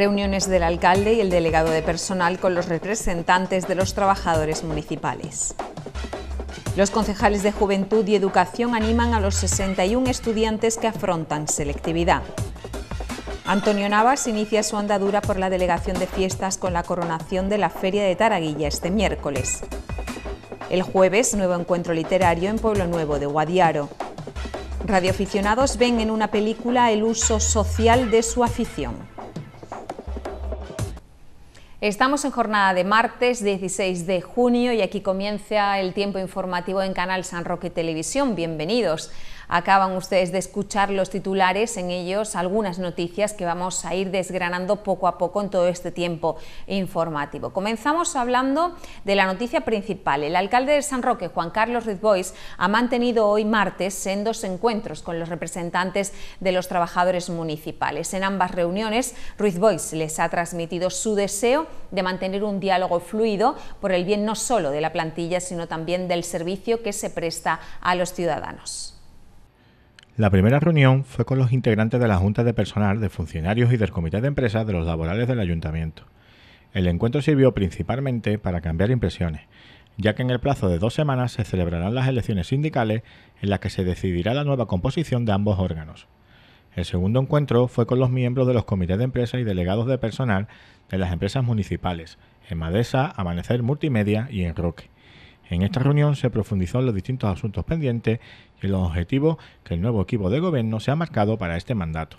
reuniones del alcalde y el delegado de personal con los representantes de los trabajadores municipales. Los concejales de Juventud y Educación animan a los 61 estudiantes que afrontan selectividad. Antonio Navas inicia su andadura por la Delegación de Fiestas con la coronación de la Feria de Taraguilla este miércoles. El jueves, nuevo encuentro literario en Pueblo Nuevo de Guadiaro. Radioaficionados ven en una película el uso social de su afición. Estamos en jornada de martes 16 de junio y aquí comienza el tiempo informativo en Canal San Roque Televisión. Bienvenidos. Acaban ustedes de escuchar los titulares, en ellos algunas noticias que vamos a ir desgranando poco a poco en todo este tiempo informativo. Comenzamos hablando de la noticia principal. El alcalde de San Roque, Juan Carlos Ruiz Rizbois, ha mantenido hoy martes sendos encuentros con los representantes de los trabajadores municipales. En ambas reuniones, Ruiz Rizbois les ha transmitido su deseo de mantener un diálogo fluido por el bien no solo de la plantilla, sino también del servicio que se presta a los ciudadanos. La primera reunión fue con los integrantes de la Junta de Personal, de funcionarios y del Comité de Empresas de los Laborales del Ayuntamiento. El encuentro sirvió principalmente para cambiar impresiones, ya que en el plazo de dos semanas se celebrarán las elecciones sindicales en las que se decidirá la nueva composición de ambos órganos. El segundo encuentro fue con los miembros de los comités de empresas y delegados de personal de las empresas municipales, en Madesa, Amanecer Multimedia y en Roque. En esta reunión se profundizó en los distintos asuntos pendientes y los objetivos que el nuevo equipo de gobierno se ha marcado para este mandato.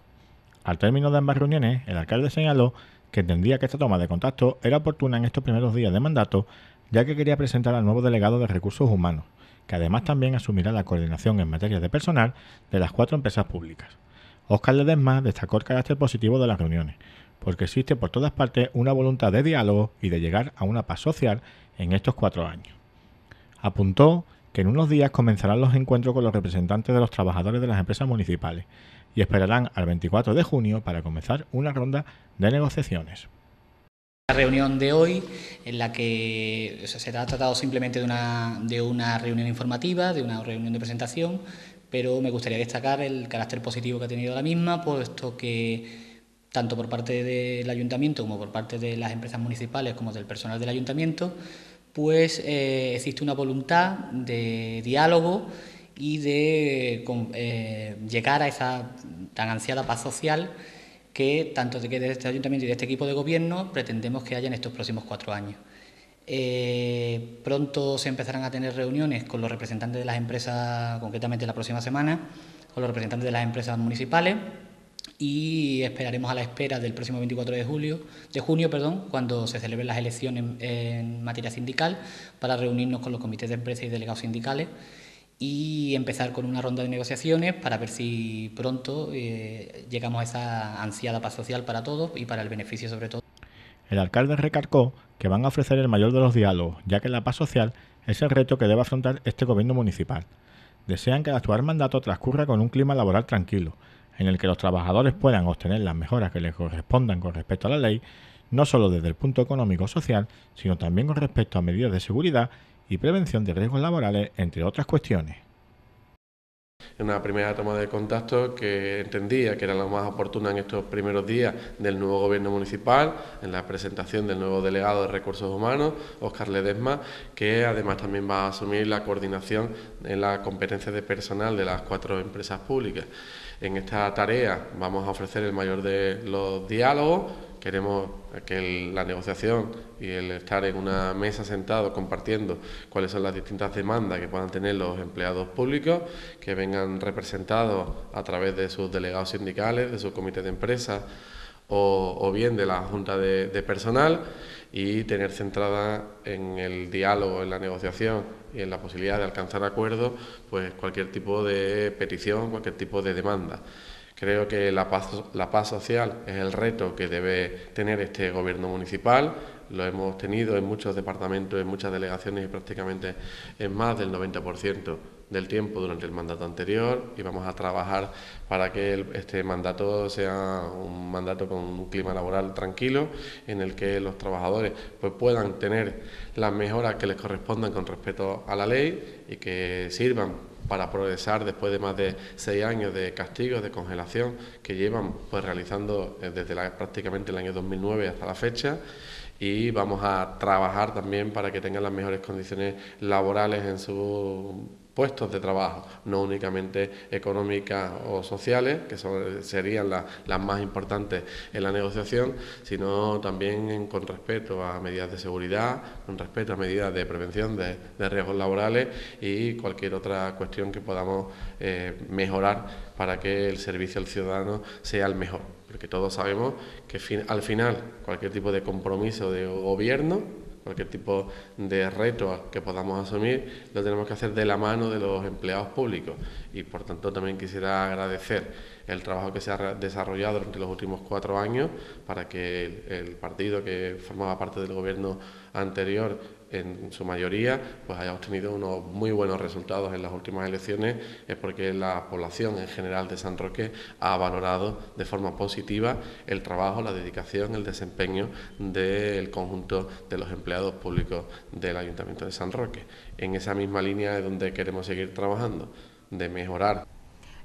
Al término de ambas reuniones, el alcalde señaló que entendía que esta toma de contacto era oportuna en estos primeros días de mandato, ya que quería presentar al nuevo delegado de recursos humanos, que además también asumirá la coordinación en materia de personal de las cuatro empresas públicas. Óscar Ledesma destacó el carácter positivo de las reuniones, porque existe por todas partes una voluntad de diálogo y de llegar a una paz social en estos cuatro años. Apuntó que en unos días comenzarán los encuentros con los representantes de los trabajadores de las empresas municipales y esperarán al 24 de junio para comenzar una ronda de negociaciones. La reunión de hoy, en la que se ha tratado simplemente de una, de una reunión informativa, de una reunión de presentación, pero me gustaría destacar el carácter positivo que ha tenido la misma, puesto que tanto por parte del ayuntamiento como por parte de las empresas municipales como del personal del ayuntamiento, pues eh, existe una voluntad de diálogo y de eh, llegar a esa tan ansiada paz social que tanto de este ayuntamiento y de este equipo de gobierno pretendemos que haya en estos próximos cuatro años. Eh, pronto se empezarán a tener reuniones con los representantes de las empresas, concretamente la próxima semana, con los representantes de las empresas municipales y esperaremos a la espera del próximo 24 de julio, de junio, perdón, cuando se celebren las elecciones en, materia sindical para reunirnos con los comités de empresa y delegados sindicales y empezar con una ronda de negociaciones para ver si pronto eh, llegamos a esa ansiada paz social para todos y para el beneficio sobre todo. El alcalde recalcó que van a ofrecer el mayor de los diálogos, ya que la paz social es el reto que debe afrontar este gobierno municipal. Desean que el actual mandato transcurra con un clima laboral tranquilo en el que los trabajadores puedan obtener las mejoras que les correspondan con respecto a la ley, no solo desde el punto económico-social, sino también con respecto a medidas de seguridad y prevención de riesgos laborales, entre otras cuestiones. En una primera toma de contacto que entendía que era la más oportuna en estos primeros días del nuevo gobierno municipal, en la presentación del nuevo delegado de recursos humanos, Óscar Ledesma, que además también va a asumir la coordinación en la competencia de personal de las cuatro empresas públicas. En esta tarea vamos a ofrecer el mayor de los diálogos queremos que la negociación y el estar en una mesa sentado compartiendo cuáles son las distintas demandas que puedan tener los empleados públicos, que vengan representados a través de sus delegados sindicales, de sus comités de empresa o, bien de la junta de, de personal y tener centrada en el diálogo, en la negociación y en la posibilidad de alcanzar acuerdos, pues cualquier tipo de petición, cualquier tipo de demanda. Creo que la paz, la paz social es el reto que debe tener este gobierno municipal. Lo hemos tenido en muchos departamentos, en muchas delegaciones y prácticamente en más del 90% del tiempo durante el mandato anterior y vamos a trabajar para que este mandato sea un mandato con un clima laboral tranquilo en el que los trabajadores pues puedan tener las mejoras que les correspondan con respeto a la ley y que sirvan para progresar después de más de seis años de castigos, de congelación que llevan pues realizando eh, desde prácticamente el año 2009 hasta la fecha y vamos a trabajar también para que tengan las mejores condiciones laborales en su puestos de trabajo, no únicamente económicas o sociales, que serían las, las más importantes en la negociación, sino también con respeto a medidas de seguridad, con respeto a medidas de prevención de, riesgos laborales y cualquier otra cuestión que podamos eh, mejorar para que el servicio al ciudadano sea el mejor. Porque todos sabemos que al final cualquier tipo de compromiso de gobierno cualquier tipo de reto que podamos asumir, lo tenemos que hacer de la mano de los empleados públicos. Y por tanto también quisiera agradecer el trabajo que se ha desarrollado durante los últimos cuatro años para que el partido que formaba parte del gobierno anterior en su mayoría pues haya obtenido unos muy buenos resultados en las últimas elecciones es porque la población en general de San Roque ha valorado de forma positiva el trabajo, la dedicación, el desempeño del conjunto de los empleados públicos del Ayuntamiento de San Roque. En esa misma línea es donde queremos seguir trabajando, de mejorar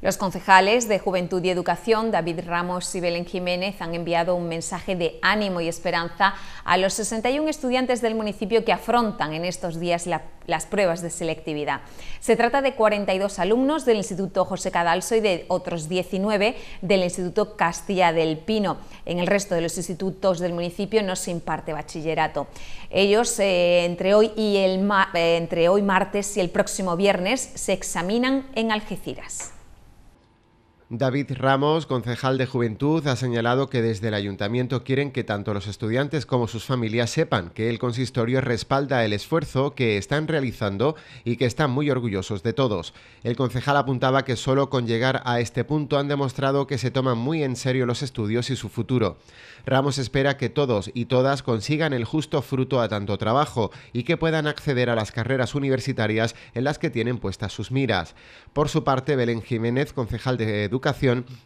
los concejales de Juventud y Educación, David Ramos y Belén Jiménez, han enviado un mensaje de ánimo y esperanza a los 61 estudiantes del municipio que afrontan en estos días las pruebas de selectividad. Se trata de 42 alumnos del Instituto José Cadalso y de otros 19 del Instituto Castilla del Pino. En el resto de los institutos del municipio no se imparte bachillerato. Ellos, eh, entre, hoy eh, entre hoy martes y el próximo viernes, se examinan en Algeciras. David Ramos, concejal de Juventud, ha señalado que desde el ayuntamiento quieren que tanto los estudiantes como sus familias sepan que el consistorio respalda el esfuerzo que están realizando y que están muy orgullosos de todos. El concejal apuntaba que solo con llegar a este punto han demostrado que se toman muy en serio los estudios y su futuro. Ramos espera que todos y todas consigan el justo fruto a tanto trabajo y que puedan acceder a las carreras universitarias en las que tienen puestas sus miras. Por su parte, Belén Jiménez, concejal de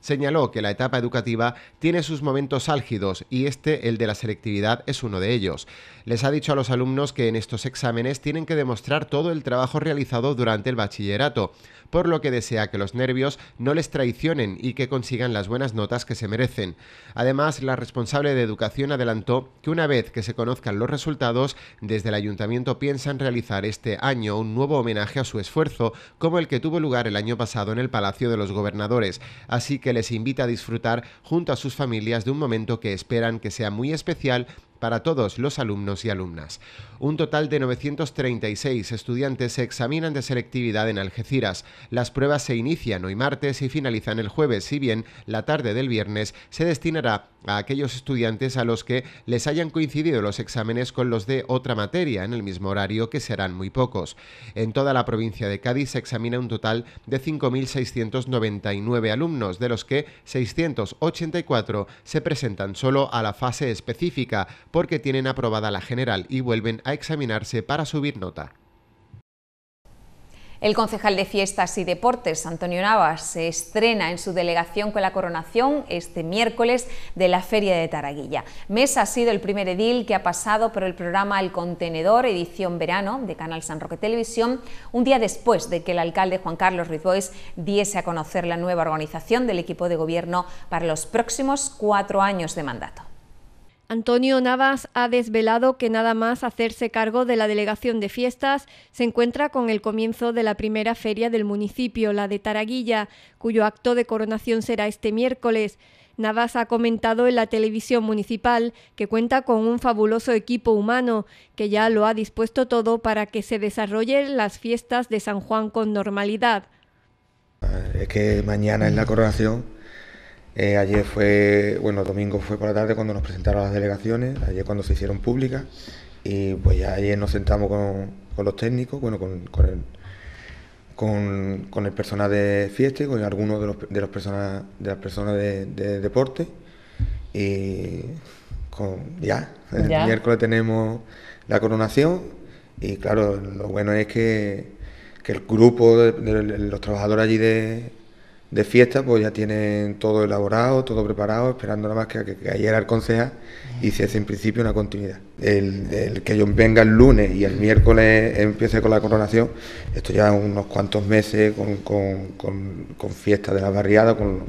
señaló que la etapa educativa tiene sus momentos álgidos y este, el de la selectividad, es uno de ellos. Les ha dicho a los alumnos que en estos exámenes tienen que demostrar todo el trabajo realizado durante el bachillerato, por lo que desea que los nervios no les traicionen y que consigan las buenas notas que se merecen. Además, la responsable de Educación adelantó que una vez que se conozcan los resultados, desde el ayuntamiento piensan realizar este año un nuevo homenaje a su esfuerzo, como el que tuvo lugar el año pasado en el Palacio de los Gobernadores, así que les invita a disfrutar junto a sus familias de un momento que esperan que sea muy especial para todos los alumnos y alumnas. Un total de 936 estudiantes se examinan de selectividad en Algeciras. Las pruebas se inician hoy martes y finalizan el jueves, si bien la tarde del viernes se destinará a aquellos estudiantes a los que les hayan coincidido los exámenes con los de otra materia en el mismo horario, que serán muy pocos. En toda la provincia de Cádiz se examina un total de 5.699 alumnos, de los que 684 se presentan solo a la fase específica, porque tienen aprobada la general y vuelven a examinarse para subir nota. El concejal de Fiestas y Deportes, Antonio Navas, se estrena en su delegación con la coronación este miércoles de la Feria de Taraguilla. Mesa ha sido el primer edil que ha pasado por el programa El Contenedor, edición verano, de Canal San Roque Televisión, un día después de que el alcalde Juan Carlos Rizbois diese a conocer la nueva organización del equipo de gobierno para los próximos cuatro años de mandato. Antonio Navas ha desvelado que nada más hacerse cargo de la delegación de fiestas se encuentra con el comienzo de la primera feria del municipio, la de Taraguilla, cuyo acto de coronación será este miércoles. Navas ha comentado en la televisión municipal que cuenta con un fabuloso equipo humano que ya lo ha dispuesto todo para que se desarrollen las fiestas de San Juan con normalidad. Es que mañana es la coronación eh, ayer fue, bueno, domingo fue por la tarde cuando nos presentaron las delegaciones, ayer cuando se hicieron públicas y pues ya ayer nos sentamos con, los técnicos, bueno, con, el, con, el personal de fiesta con algunos de los, de personas, de las personas de, deporte y ya, el miércoles tenemos la coronación y claro, lo bueno es que, que el grupo de los trabajadores allí de de fiesta, pues ya tienen todo elaborado, todo preparado, esperando nada más que, que, ayer al concejal y si es en principio una continuidad. El, que ellos venga el lunes y el miércoles empiece con la coronación, esto ya unos cuantos meses con, con, fiestas de la barriada, con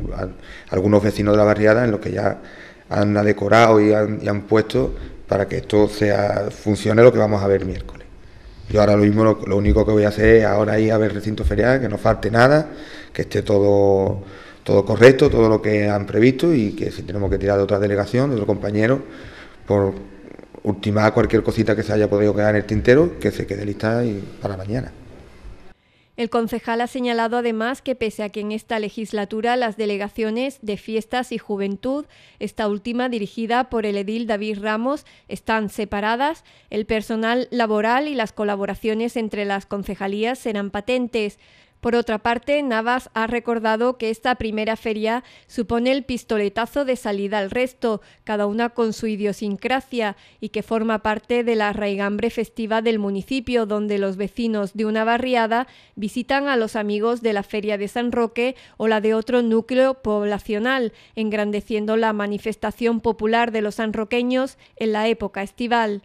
algunos vecinos de la barriada en los que ya han decorado y han, y han puesto para que esto sea funcione lo que vamos a ver miércoles. Yo ahora lo mismo lo, único que voy a hacer es ahora ir a ver el recinto ferial, que no falte nada, que esté todo, todo correcto, todo lo que han previsto y que si tenemos que tirar de otra delegación, de otro compañero, por ultimar cualquier cosita que se haya podido quedar en el tintero, que se quede lista y para mañana. El concejal ha señalado además que pese a que en esta legislatura las delegaciones de fiestas y juventud, esta última dirigida por el edil David Ramos, están separadas, el personal laboral y las colaboraciones entre las concejalías serán patentes. Por otra parte, Navas ha recordado que esta primera feria supone el pistoletazo de salida al resto, cada una con su idiosincrasia, y que forma parte de la raigambre festiva del municipio, donde los vecinos de una barriada visitan a los amigos de la feria de San Roque o la de otro núcleo poblacional, engrandeciendo la manifestación popular de los sanroqueños en la época estival.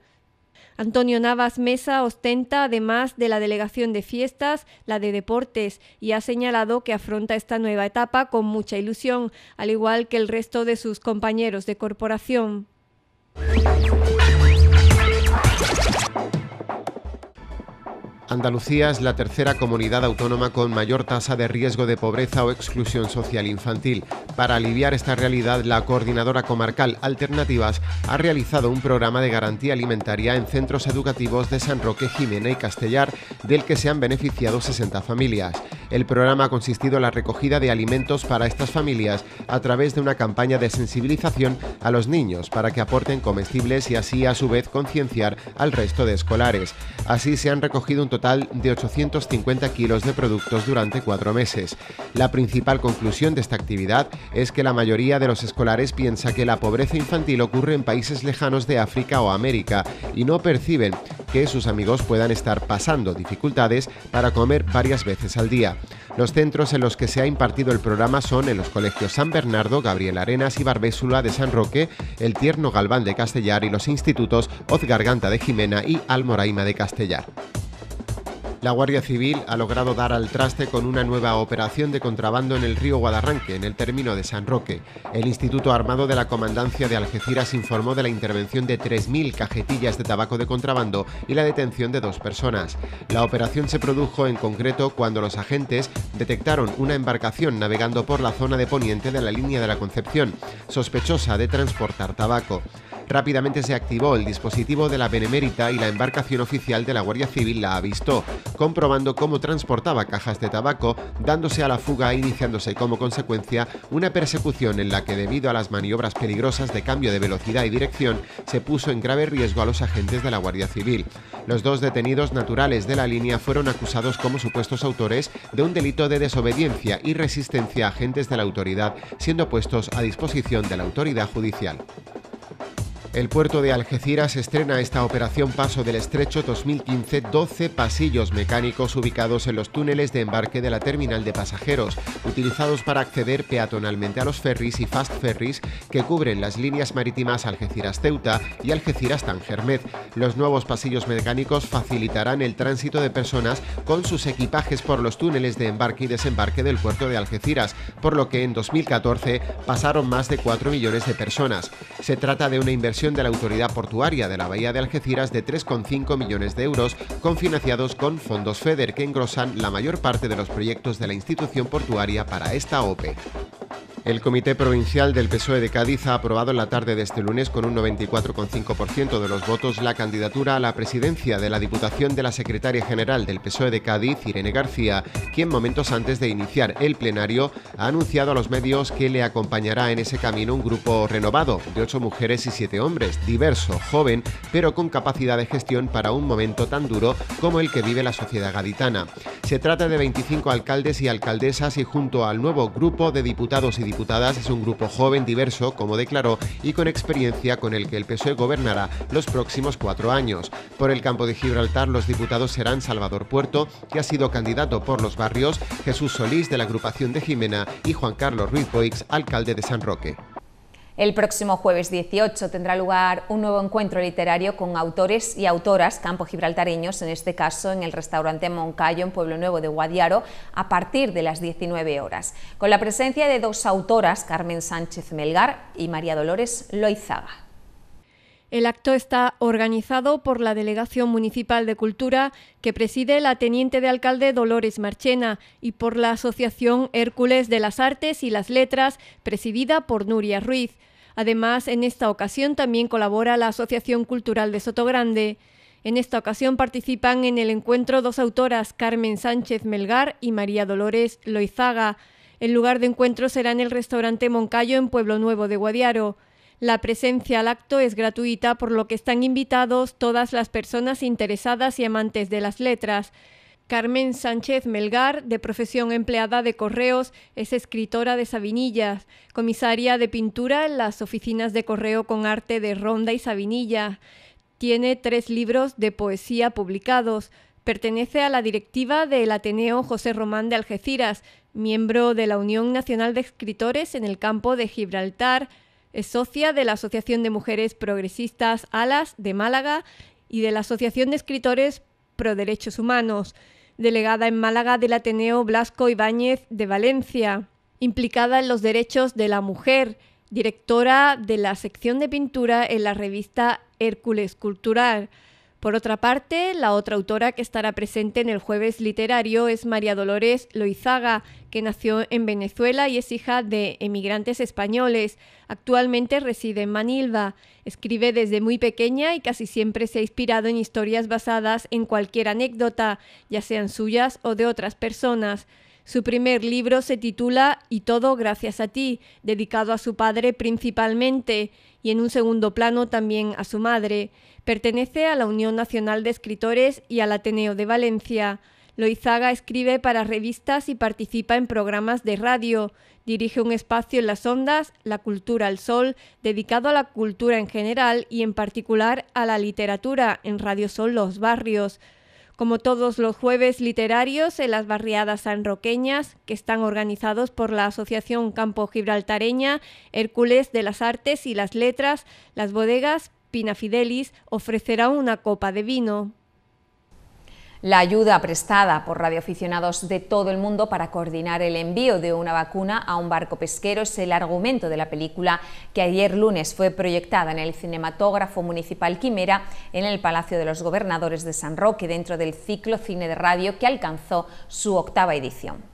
Antonio Navas Mesa ostenta, además de la delegación de fiestas, la de deportes y ha señalado que afronta esta nueva etapa con mucha ilusión, al igual que el resto de sus compañeros de corporación. Andalucía es la tercera comunidad autónoma con mayor tasa de riesgo de pobreza o exclusión social infantil. Para aliviar esta realidad, la Coordinadora Comarcal Alternativas ha realizado un programa de garantía alimentaria en centros educativos de San Roque, Jimena y Castellar, del que se han beneficiado 60 familias. El programa ha consistido en la recogida de alimentos para estas familias a través de una campaña de sensibilización a los niños para que aporten comestibles y así a su vez concienciar al resto de escolares. Así se han recogido un total de 850 kilos de productos durante cuatro meses. La principal conclusión de esta actividad es que la mayoría de los escolares piensa que la pobreza infantil ocurre en países lejanos de África o América y no perciben que sus amigos puedan estar pasando dificultades para comer varias veces al día. Los centros en los que se ha impartido el programa son en los colegios San Bernardo, Gabriel Arenas y Barbésula de San Roque, el Tierno Galván de Castellar y los institutos Hoz Garganta de Jimena y Almoraima de Castellar. La Guardia Civil ha logrado dar al traste con una nueva operación de contrabando en el río Guadarranque, en el término de San Roque. El Instituto Armado de la Comandancia de Algeciras informó de la intervención de 3.000 cajetillas de tabaco de contrabando y la detención de dos personas. La operación se produjo en concreto cuando los agentes detectaron una embarcación navegando por la zona de poniente de la línea de la Concepción, sospechosa de transportar tabaco. Rápidamente se activó el dispositivo de la Benemérita y la embarcación oficial de la Guardia Civil la avistó, comprobando cómo transportaba cajas de tabaco, dándose a la fuga e iniciándose como consecuencia una persecución en la que debido a las maniobras peligrosas de cambio de velocidad y dirección se puso en grave riesgo a los agentes de la Guardia Civil. Los dos detenidos naturales de la línea fueron acusados como supuestos autores de un delito de desobediencia y resistencia a agentes de la autoridad, siendo puestos a disposición de la autoridad judicial. El puerto de Algeciras estrena esta operación Paso del Estrecho 2015 12 pasillos mecánicos ubicados en los túneles de embarque de la terminal de pasajeros, utilizados para acceder peatonalmente a los ferries y fast ferries que cubren las líneas marítimas Algeciras-Ceuta y Algeciras-Tangermed. Los nuevos pasillos mecánicos facilitarán el tránsito de personas con sus equipajes por los túneles de embarque y desembarque del puerto de Algeciras, por lo que en 2014 pasaron más de 4 millones de personas. Se trata de una inversión de la Autoridad Portuaria de la Bahía de Algeciras de 3,5 millones de euros, confinanciados con fondos FEDER que engrosan la mayor parte de los proyectos de la institución portuaria para esta OPE. El Comité Provincial del PSOE de Cádiz ha aprobado en la tarde de este lunes con un 94,5% de los votos la candidatura a la presidencia de la Diputación de la Secretaria General del PSOE de Cádiz, Irene García, quien momentos antes de iniciar el plenario ha anunciado a los medios que le acompañará en ese camino un grupo renovado de ocho mujeres y siete hombres, diverso, joven, pero con capacidad de gestión para un momento tan duro como el que vive la sociedad gaditana. Se trata de 25 alcaldes y alcaldesas y junto al nuevo grupo de diputados y es un grupo joven, diverso, como declaró, y con experiencia con el que el PSOE gobernará los próximos cuatro años. Por el campo de Gibraltar, los diputados serán Salvador Puerto, que ha sido candidato por los barrios, Jesús Solís de la agrupación de Jimena y Juan Carlos Ruiz Boix, alcalde de San Roque. El próximo jueves 18 tendrá lugar un nuevo encuentro literario con autores y autoras campo gibraltareños, en este caso en el restaurante Moncayo en Pueblo Nuevo de Guadiaro, a partir de las 19 horas, con la presencia de dos autoras, Carmen Sánchez Melgar y María Dolores Loizaga. El acto está organizado por la Delegación Municipal de Cultura que preside la Teniente de Alcalde Dolores Marchena y por la Asociación Hércules de las Artes y las Letras presidida por Nuria Ruiz. Además, en esta ocasión también colabora la Asociación Cultural de Sotogrande. En esta ocasión participan en el encuentro dos autoras, Carmen Sánchez Melgar y María Dolores Loizaga. El lugar de encuentro será en el restaurante Moncayo en Pueblo Nuevo de Guadiaro. La presencia al acto es gratuita, por lo que están invitados todas las personas interesadas y amantes de las letras. Carmen Sánchez Melgar, de profesión empleada de correos, es escritora de Sabinillas, comisaria de pintura en las oficinas de correo con arte de Ronda y Sabinilla. Tiene tres libros de poesía publicados. Pertenece a la directiva del Ateneo José Román de Algeciras, miembro de la Unión Nacional de Escritores en el campo de Gibraltar, es socia de la Asociación de Mujeres Progresistas ALAS de Málaga y de la Asociación de Escritores Pro Derechos Humanos, delegada en Málaga del Ateneo Blasco Ibáñez de Valencia, implicada en los derechos de la mujer, directora de la sección de pintura en la revista Hércules Cultural, por otra parte, la otra autora que estará presente en el jueves literario es María Dolores Loizaga, que nació en Venezuela y es hija de emigrantes españoles. Actualmente reside en Manilva. Escribe desde muy pequeña y casi siempre se ha inspirado en historias basadas en cualquier anécdota, ya sean suyas o de otras personas. Su primer libro se titula Y todo gracias a ti, dedicado a su padre principalmente y en un segundo plano también a su madre. Pertenece a la Unión Nacional de Escritores y al Ateneo de Valencia. Loizaga escribe para revistas y participa en programas de radio. Dirige un espacio en las ondas, La Cultura al Sol, dedicado a la cultura en general y en particular a la literatura en Radio Sol Los Barrios como todos los jueves literarios en las barriadas sanroqueñas, que están organizados por la Asociación Campo Gibraltareña, Hércules de las Artes y las Letras, las bodegas Fidelis ofrecerá una copa de vino. La ayuda prestada por radioaficionados de todo el mundo para coordinar el envío de una vacuna a un barco pesquero es el argumento de la película que ayer lunes fue proyectada en el cinematógrafo municipal Quimera en el Palacio de los Gobernadores de San Roque dentro del ciclo Cine de Radio que alcanzó su octava edición.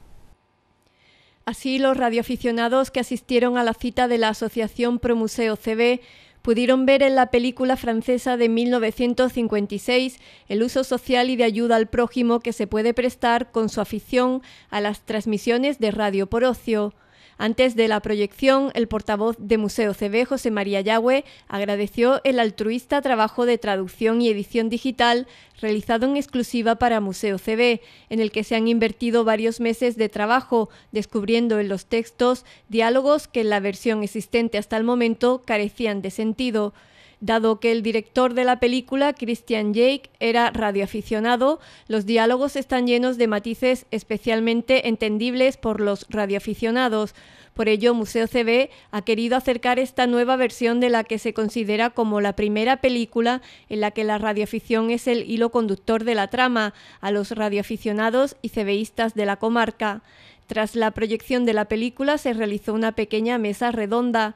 Así, los radioaficionados que asistieron a la cita de la Asociación Promuseo CB pudieron ver en la película francesa de 1956 el uso social y de ayuda al prójimo que se puede prestar con su afición a las transmisiones de radio por ocio. Antes de la proyección, el portavoz de Museo CB, José María Yagüe, agradeció el altruista trabajo de traducción y edición digital realizado en exclusiva para Museo CB, en el que se han invertido varios meses de trabajo, descubriendo en los textos diálogos que en la versión existente hasta el momento carecían de sentido. Dado que el director de la película, Christian Jake, era radioaficionado, los diálogos están llenos de matices especialmente entendibles por los radioaficionados. Por ello, Museo CB ha querido acercar esta nueva versión de la que se considera como la primera película en la que la radioafición es el hilo conductor de la trama a los radioaficionados y CBistas de la comarca. Tras la proyección de la película se realizó una pequeña mesa redonda.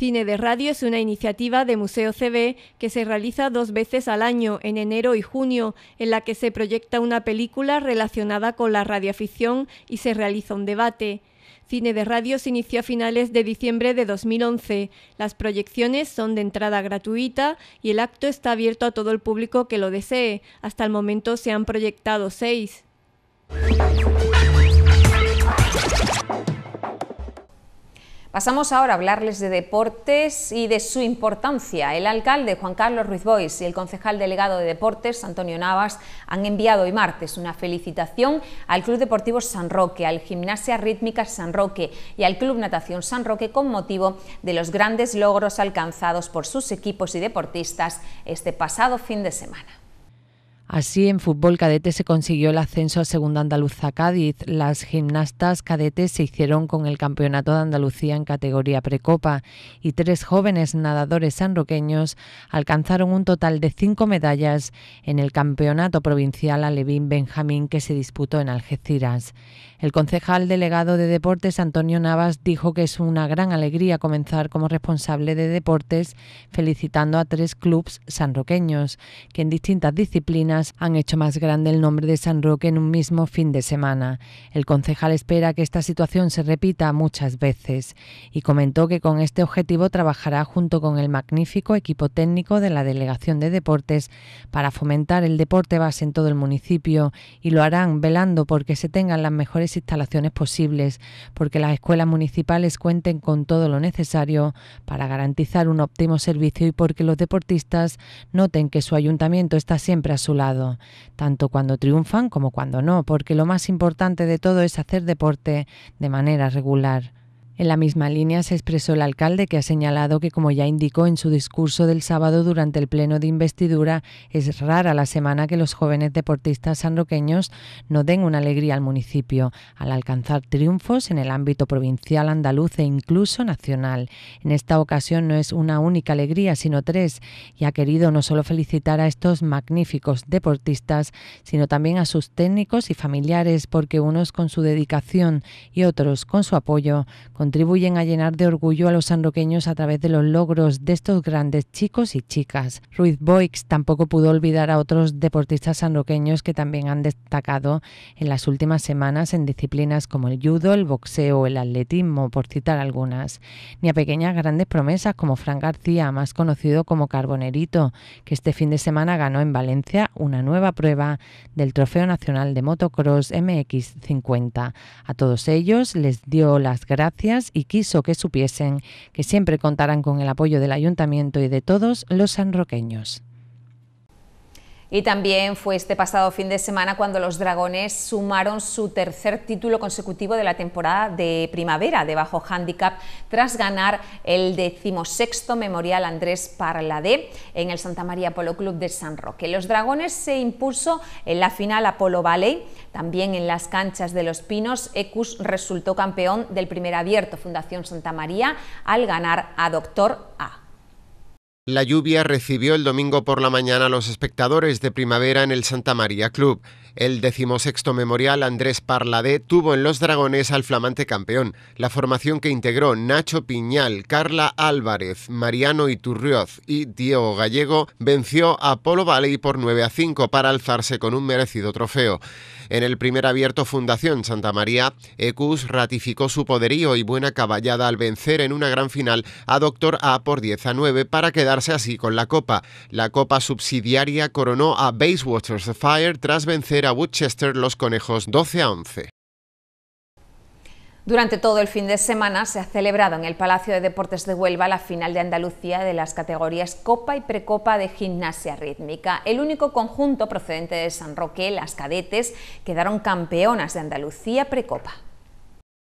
Cine de Radio es una iniciativa de Museo CB que se realiza dos veces al año, en enero y junio, en la que se proyecta una película relacionada con la radioficción y se realiza un debate. Cine de Radio se inició a finales de diciembre de 2011. Las proyecciones son de entrada gratuita y el acto está abierto a todo el público que lo desee. Hasta el momento se han proyectado seis. Pasamos ahora a hablarles de deportes y de su importancia. El alcalde Juan Carlos Ruiz Bois y el concejal delegado de deportes, Antonio Navas, han enviado hoy martes una felicitación al Club Deportivo San Roque, al Gimnasia Rítmica San Roque y al Club Natación San Roque con motivo de los grandes logros alcanzados por sus equipos y deportistas este pasado fin de semana. Así, en fútbol cadete se consiguió el ascenso a Segunda Andaluza Cádiz. Las gimnastas cadetes se hicieron con el Campeonato de Andalucía en categoría precopa y tres jóvenes nadadores sanroqueños alcanzaron un total de cinco medallas en el Campeonato Provincial Alevín Benjamín que se disputó en Algeciras. El concejal delegado de Deportes, Antonio Navas, dijo que es una gran alegría comenzar como responsable de deportes felicitando a tres clubes sanroqueños que en distintas disciplinas han hecho más grande el nombre de San Roque en un mismo fin de semana. El concejal espera que esta situación se repita muchas veces y comentó que con este objetivo trabajará junto con el magnífico equipo técnico de la Delegación de Deportes para fomentar el deporte base en todo el municipio y lo harán velando porque se tengan las mejores instalaciones posibles, porque las escuelas municipales cuenten con todo lo necesario para garantizar un óptimo servicio y porque los deportistas noten que su ayuntamiento está siempre a su lado tanto cuando triunfan como cuando no, porque lo más importante de todo es hacer deporte de manera regular. En la misma línea se expresó el alcalde que ha señalado que, como ya indicó en su discurso del sábado durante el pleno de investidura, es rara la semana que los jóvenes deportistas sanroqueños no den una alegría al municipio, al alcanzar triunfos en el ámbito provincial andaluz e incluso nacional. En esta ocasión no es una única alegría, sino tres, y ha querido no solo felicitar a estos magníficos deportistas, sino también a sus técnicos y familiares, porque unos con su dedicación y otros con su apoyo, contribuyen a llenar de orgullo a los sanroqueños a través de los logros de estos grandes chicos y chicas. Ruiz Boix tampoco pudo olvidar a otros deportistas sanroqueños que también han destacado en las últimas semanas en disciplinas como el judo, el boxeo el atletismo, por citar algunas, ni a pequeñas grandes promesas como Fran García, más conocido como Carbonerito, que este fin de semana ganó en Valencia una nueva prueba del Trofeo Nacional de Motocross MX50. A todos ellos les dio las gracias y quiso que supiesen que siempre contarán con el apoyo del ayuntamiento y de todos los sanroqueños. Y también fue este pasado fin de semana cuando los dragones sumaron su tercer título consecutivo de la temporada de primavera de bajo handicap tras ganar el decimosexto Memorial Andrés Parladé en el Santa María Polo Club de San Roque. Los dragones se impuso en la final Apolo Valley, también en las canchas de Los Pinos, Ecus resultó campeón del primer abierto Fundación Santa María al ganar a Doctor A. La lluvia recibió el domingo por la mañana a los espectadores de primavera en el Santa María Club. El decimosexto memorial Andrés Parladé tuvo en los Dragones al flamante campeón. La formación que integró Nacho Piñal, Carla Álvarez, Mariano Iturrioz y Diego Gallego venció a Polo Valley por 9 a 5 para alzarse con un merecido trofeo. En el primer abierto Fundación Santa María, Ecus ratificó su poderío y buena caballada al vencer en una gran final a Doctor A por 10 a 9 para quedarse así con la Copa. La Copa subsidiaria coronó a Watchers Fire tras vencer a los conejos 12 a 11. Durante todo el fin de semana se ha celebrado en el Palacio de Deportes de Huelva la final de Andalucía de las categorías Copa y Precopa de Gimnasia Rítmica. El único conjunto procedente de San Roque, las cadetes, quedaron campeonas de Andalucía Precopa.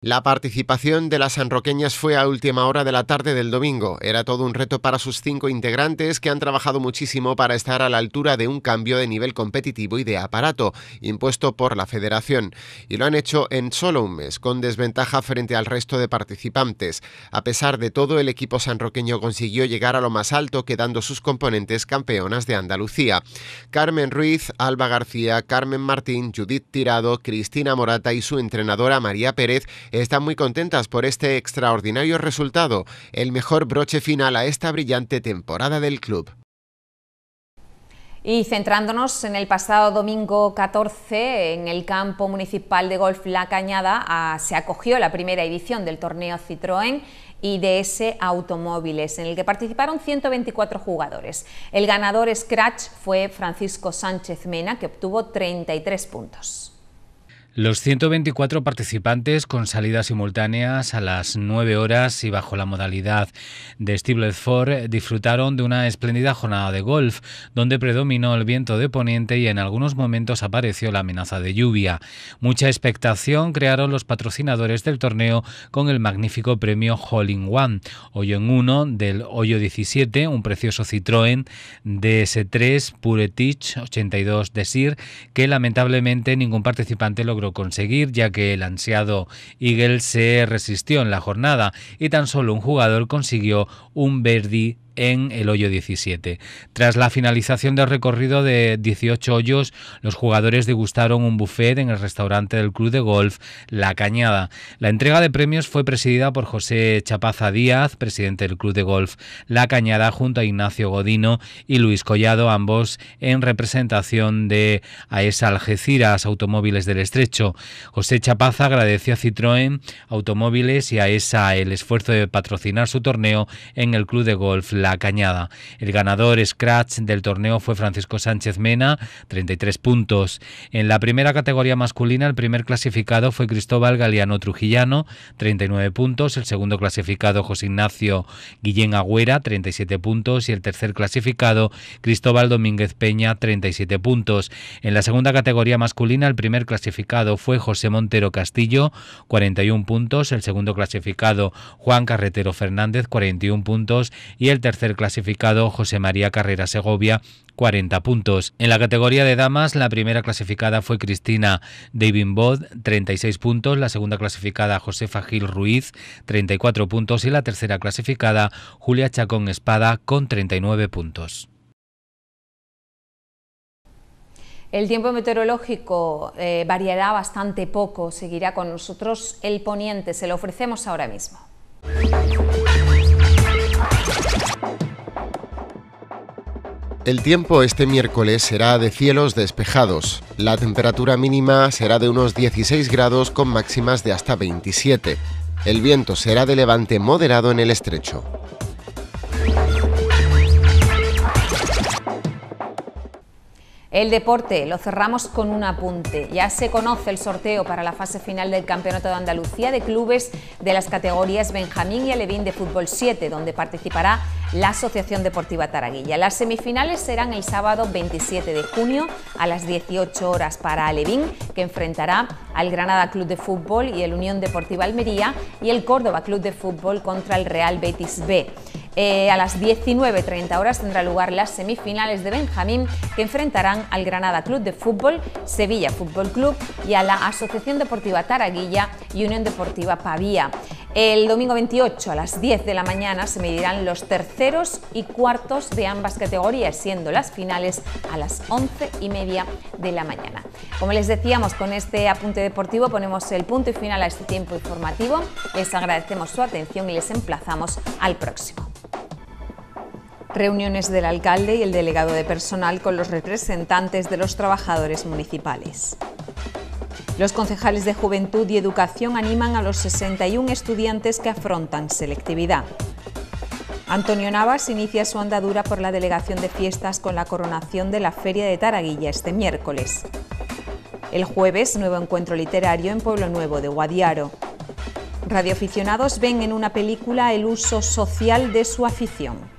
La participación de las sanroqueñas fue a última hora de la tarde del domingo. Era todo un reto para sus cinco integrantes que han trabajado muchísimo para estar a la altura de un cambio de nivel competitivo y de aparato impuesto por la federación. Y lo han hecho en solo un mes, con desventaja frente al resto de participantes. A pesar de todo, el equipo sanroqueño consiguió llegar a lo más alto, quedando sus componentes campeonas de Andalucía. Carmen Ruiz, Alba García, Carmen Martín, Judith Tirado, Cristina Morata y su entrenadora María Pérez están muy contentas por este extraordinario resultado, el mejor broche final a esta brillante temporada del club. Y centrándonos en el pasado domingo 14, en el campo municipal de golf La Cañada, ah, se acogió la primera edición del torneo Citroën IDS Automóviles, en el que participaron 124 jugadores. El ganador Scratch fue Francisco Sánchez Mena, que obtuvo 33 puntos. Los 124 participantes con salidas simultáneas a las 9 horas y bajo la modalidad de Stiblet disfrutaron de una espléndida jornada de golf, donde predominó el viento de poniente y en algunos momentos apareció la amenaza de lluvia. Mucha expectación crearon los patrocinadores del torneo con el magnífico premio Hole in One, hoyo en uno del hoyo 17, un precioso Citroën DS3 Teach 82 Desir, que lamentablemente ningún participante logró conseguir ya que el ansiado Eagle se resistió en la jornada y tan solo un jugador consiguió un Verdi en el hoyo 17. Tras la finalización del recorrido de 18 hoyos, los jugadores degustaron un buffet en el restaurante del club de golf La Cañada. La entrega de premios fue presidida por José Chapaza Díaz, presidente del club de golf La Cañada, junto a Ignacio Godino y Luis Collado, ambos en representación de ...AESA e Algeciras Automóviles del Estrecho. José Chapaza agradeció a Citroën Automóviles y a ESA el esfuerzo de patrocinar su torneo en el club de golf la cañada. El ganador scratch del torneo fue Francisco Sánchez Mena, 33 puntos. En la primera categoría masculina, el primer clasificado fue Cristóbal Galeano Trujillano, 39 puntos. El segundo clasificado, José Ignacio Guillén Agüera, 37 puntos. Y el tercer clasificado, Cristóbal Domínguez Peña, 37 puntos. En la segunda categoría masculina, el primer clasificado fue José Montero Castillo, 41 puntos. El segundo clasificado, Juan Carretero Fernández, 41 puntos. Y el tercer tercer clasificado José María Carrera Segovia 40 puntos. En la categoría de damas, la primera clasificada fue Cristina Davinbod, 36 puntos, la segunda clasificada Josefa Gil Ruiz, 34 puntos y la tercera clasificada Julia Chacón Espada con 39 puntos. El tiempo meteorológico eh, variará bastante poco, seguirá con nosotros el poniente, se lo ofrecemos ahora mismo. El tiempo este miércoles será de cielos despejados. La temperatura mínima será de unos 16 grados con máximas de hasta 27. El viento será de levante moderado en el estrecho. El deporte lo cerramos con un apunte. Ya se conoce el sorteo para la fase final del Campeonato de Andalucía de clubes de las categorías Benjamín y Alevín de Fútbol 7, donde participará la Asociación Deportiva Taraguilla. Las semifinales serán el sábado 27 de junio a las 18 horas para Alevín, que enfrentará al Granada Club de Fútbol y el Unión Deportiva Almería y el Córdoba Club de Fútbol contra el Real Betis B. Eh, a las 19.30 horas tendrá lugar las semifinales de Benjamín que enfrentarán al Granada Club de Fútbol, Sevilla Fútbol Club y a la Asociación Deportiva Taraguilla y Unión Deportiva Pavía. El domingo 28 a las 10 de la mañana se medirán los terceros y cuartos de ambas categorías, siendo las finales a las 11 y media de la mañana. Como les decíamos, con este apunte deportivo ponemos el punto y final a este tiempo informativo. Les agradecemos su atención y les emplazamos al próximo reuniones del alcalde y el delegado de personal con los representantes de los trabajadores municipales. Los concejales de Juventud y Educación animan a los 61 estudiantes que afrontan selectividad. Antonio Navas inicia su andadura por la Delegación de Fiestas con la coronación de la Feria de Taraguilla este miércoles. El jueves, nuevo encuentro literario en Pueblo Nuevo de Guadiaro. Radioaficionados ven en una película el uso social de su afición.